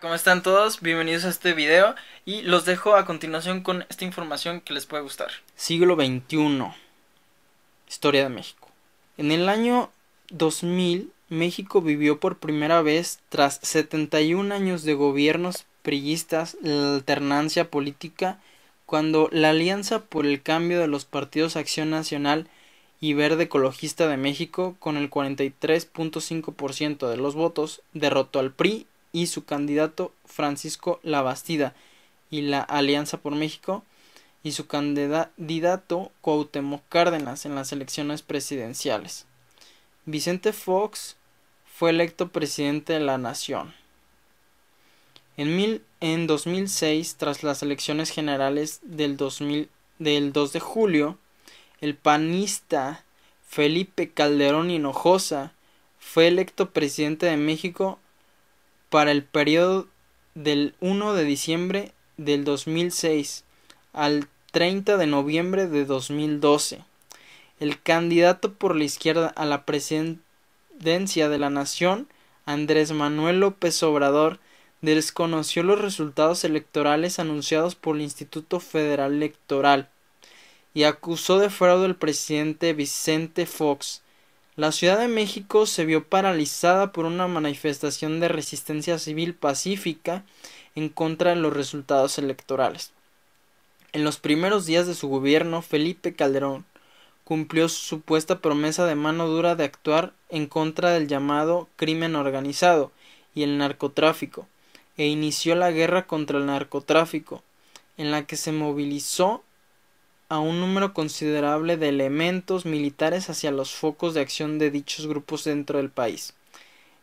¿Cómo están todos? Bienvenidos a este video y los dejo a continuación con esta información que les puede gustar. Siglo XXI. Historia de México. En el año 2000, México vivió por primera vez, tras 71 años de gobiernos priistas, la alternancia política, cuando la Alianza por el Cambio de los Partidos Acción Nacional y Verde Ecologista de México, con el 43.5% de los votos, derrotó al PRI y su candidato Francisco Labastida y la Alianza por México y su candidato Cuauhtémoc Cárdenas en las elecciones presidenciales. Vicente Fox fue electo presidente de la nación. En, mil, en 2006, tras las elecciones generales del, del 2 de julio, el panista Felipe Calderón Hinojosa fue electo presidente de México para el periodo del 1 de diciembre del 2006 al 30 de noviembre de 2012. El candidato por la izquierda a la presidencia de la nación, Andrés Manuel López Obrador, desconoció los resultados electorales anunciados por el Instituto Federal Electoral y acusó de fraude al presidente Vicente Fox la Ciudad de México se vio paralizada por una manifestación de resistencia civil pacífica en contra de los resultados electorales. En los primeros días de su gobierno, Felipe Calderón cumplió su supuesta promesa de mano dura de actuar en contra del llamado crimen organizado y el narcotráfico, e inició la guerra contra el narcotráfico, en la que se movilizó a un número considerable de elementos militares hacia los focos de acción de dichos grupos dentro del país.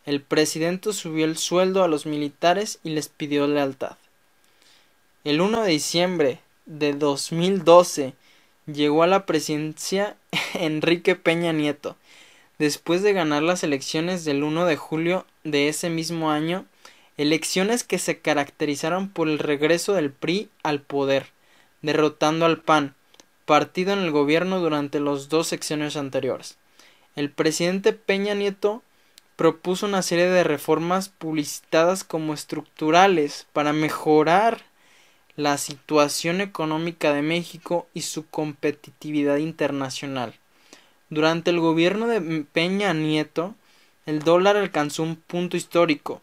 El presidente subió el sueldo a los militares y les pidió lealtad. El 1 de diciembre de 2012 llegó a la presidencia Enrique Peña Nieto. Después de ganar las elecciones del 1 de julio de ese mismo año, elecciones que se caracterizaron por el regreso del PRI al poder, derrotando al PAN, partido en el gobierno durante las dos secciones anteriores. El presidente Peña Nieto propuso una serie de reformas publicitadas como estructurales para mejorar la situación económica de México y su competitividad internacional. Durante el gobierno de Peña Nieto, el dólar alcanzó un punto histórico,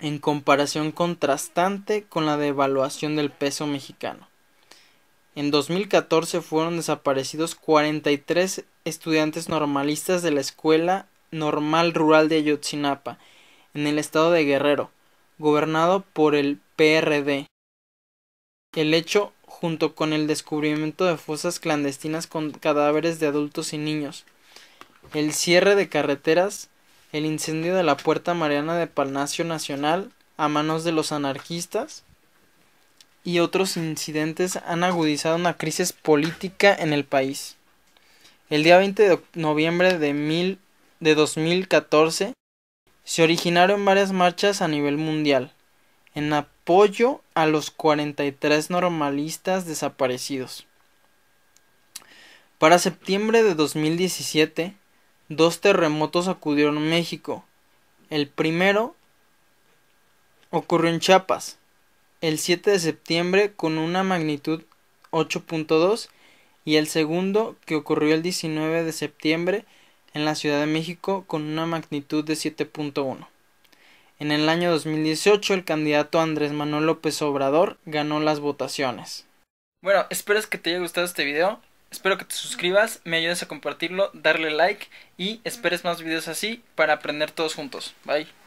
en comparación contrastante con la devaluación del peso mexicano. En 2014 fueron desaparecidos 43 estudiantes normalistas de la Escuela Normal Rural de Ayotzinapa, en el estado de Guerrero, gobernado por el PRD. El hecho, junto con el descubrimiento de fosas clandestinas con cadáveres de adultos y niños, el cierre de carreteras, el incendio de la Puerta Mariana de Palacio Nacional a manos de los anarquistas, y otros incidentes han agudizado una crisis política en el país. El día 20 de noviembre de, mil, de 2014 se originaron varias marchas a nivel mundial en apoyo a los 43 normalistas desaparecidos. Para septiembre de 2017, dos terremotos acudieron a México. El primero ocurrió en Chiapas, el 7 de septiembre con una magnitud 8.2 y el segundo que ocurrió el 19 de septiembre en la Ciudad de México con una magnitud de 7.1. En el año 2018 el candidato Andrés Manuel López Obrador ganó las votaciones. Bueno, espero que te haya gustado este video, espero que te suscribas, me ayudes a compartirlo, darle like y esperes más videos así para aprender todos juntos. Bye.